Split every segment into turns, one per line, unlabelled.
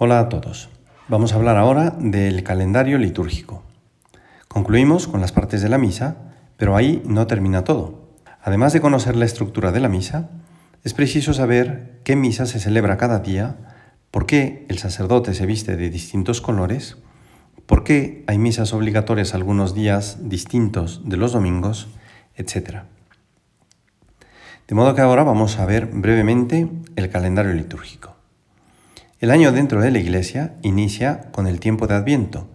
Hola a todos. Vamos a hablar ahora del calendario litúrgico. Concluimos con las partes de la misa, pero ahí no termina todo. Además de conocer la estructura de la misa, es preciso saber qué misa se celebra cada día, por qué el sacerdote se viste de distintos colores, por qué hay misas obligatorias algunos días distintos de los domingos, etc. De modo que ahora vamos a ver brevemente el calendario litúrgico. El año dentro de la Iglesia inicia con el tiempo de Adviento,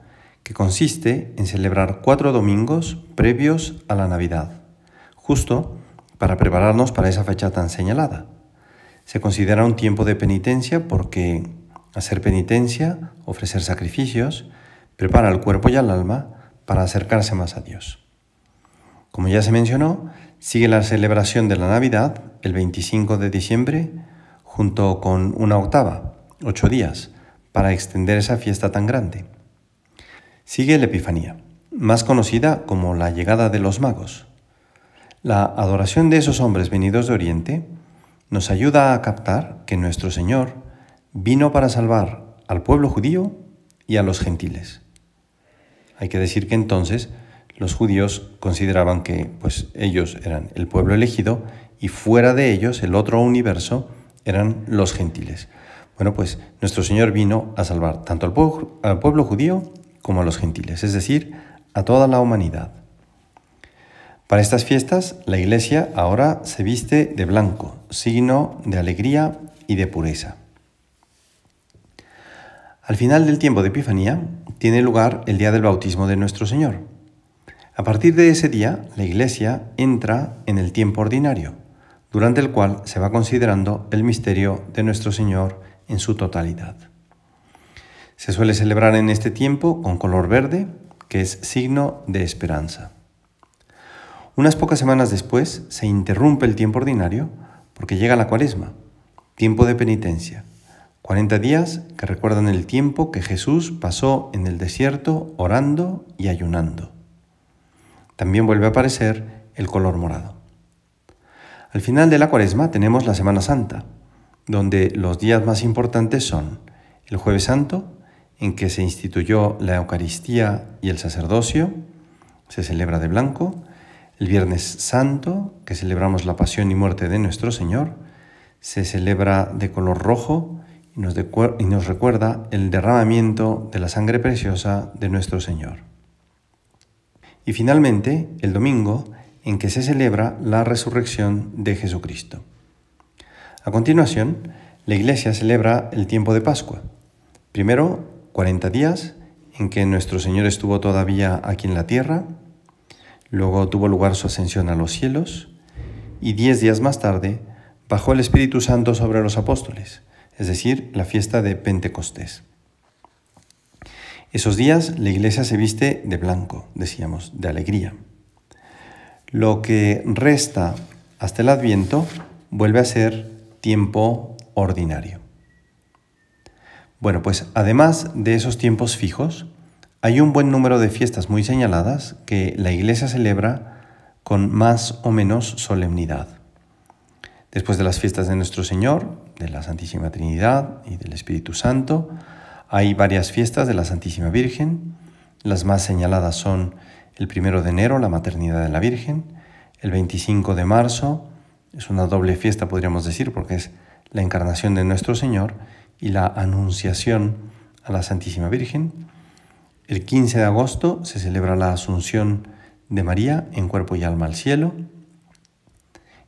que consiste en celebrar cuatro domingos previos a la Navidad, justo para prepararnos para esa fecha tan señalada. Se considera un tiempo de penitencia porque hacer penitencia, ofrecer sacrificios, prepara al cuerpo y al alma para acercarse más a Dios. Como ya se mencionó, sigue la celebración de la Navidad el 25 de diciembre junto con una octava ocho días, para extender esa fiesta tan grande. Sigue la Epifanía, más conocida como la llegada de los magos. La adoración de esos hombres venidos de Oriente nos ayuda a captar que nuestro Señor vino para salvar al pueblo judío y a los gentiles. Hay que decir que entonces los judíos consideraban que pues ellos eran el pueblo elegido y fuera de ellos el otro universo eran los gentiles. Bueno, pues nuestro Señor vino a salvar tanto al pueblo, judío como a los gentiles, es decir, a toda la humanidad. Para estas fiestas, la iglesia ahora se viste de blanco, signo de alegría y de pureza. Al final del tiempo de Epifanía tiene lugar el día del bautismo de nuestro Señor. A partir de ese día, la iglesia entra en el tiempo ordinario, durante el cual se va considerando el misterio de nuestro Señor en su totalidad. Se suele celebrar en este tiempo con color verde, que es signo de esperanza. Unas pocas semanas después se interrumpe el tiempo ordinario porque llega la cuaresma, tiempo de penitencia, 40 días que recuerdan el tiempo que Jesús pasó en el desierto orando y ayunando. También vuelve a aparecer el color morado. Al final de la cuaresma tenemos la Semana Santa, donde los días más importantes son el jueves santo, en que se instituyó la Eucaristía y el sacerdocio, se celebra de blanco, el viernes santo, que celebramos la pasión y muerte de nuestro Señor, se celebra de color rojo y nos, recuerda el derramamiento de la sangre preciosa de nuestro Señor. Y finalmente, el domingo, en que se celebra la resurrección de Jesucristo. A continuación, la Iglesia celebra el tiempo de Pascua. Primero, 40 días en que nuestro Señor estuvo todavía aquí en la tierra, luego tuvo lugar su ascensión a los cielos, y diez días más tarde bajó el Espíritu Santo sobre los apóstoles, es decir, la fiesta de Pentecostés. Esos días la iglesia se viste de blanco, decíamos, de alegría. Lo que resta hasta el adviento vuelve a ser tiempo ordinario. Bueno, pues además de esos tiempos fijos, hay un buen número de fiestas muy señaladas que la Iglesia celebra con más o menos solemnidad. Después de las fiestas de nuestro Señor, de la Santísima Trinidad y del Espíritu Santo, hay varias fiestas de la Santísima Virgen. Las más señaladas son el primero de enero, la Maternidad de la Virgen, el 25 de marzo, es una doble fiesta, podríamos decir, porque es la encarnación de nuestro Señor y la anunciación a la Santísima Virgen. El 15 de agosto se celebra la Asunción de María en cuerpo y alma al cielo.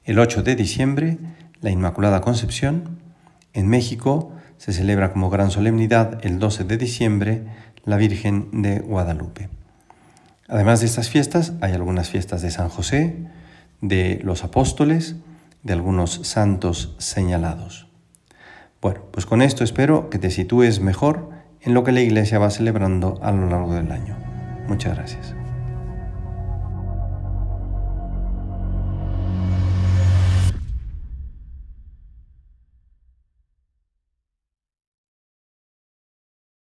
El 8 de diciembre, la Inmaculada Concepción. En México se celebra como gran solemnidad el 12 de diciembre la Virgen de Guadalupe. Además de estas fiestas, hay algunas fiestas de San José, de los apóstoles, de algunos santos señalados. Bueno, pues con esto espero que te sitúes mejor en lo que la Iglesia va celebrando a lo largo del año. Muchas gracias.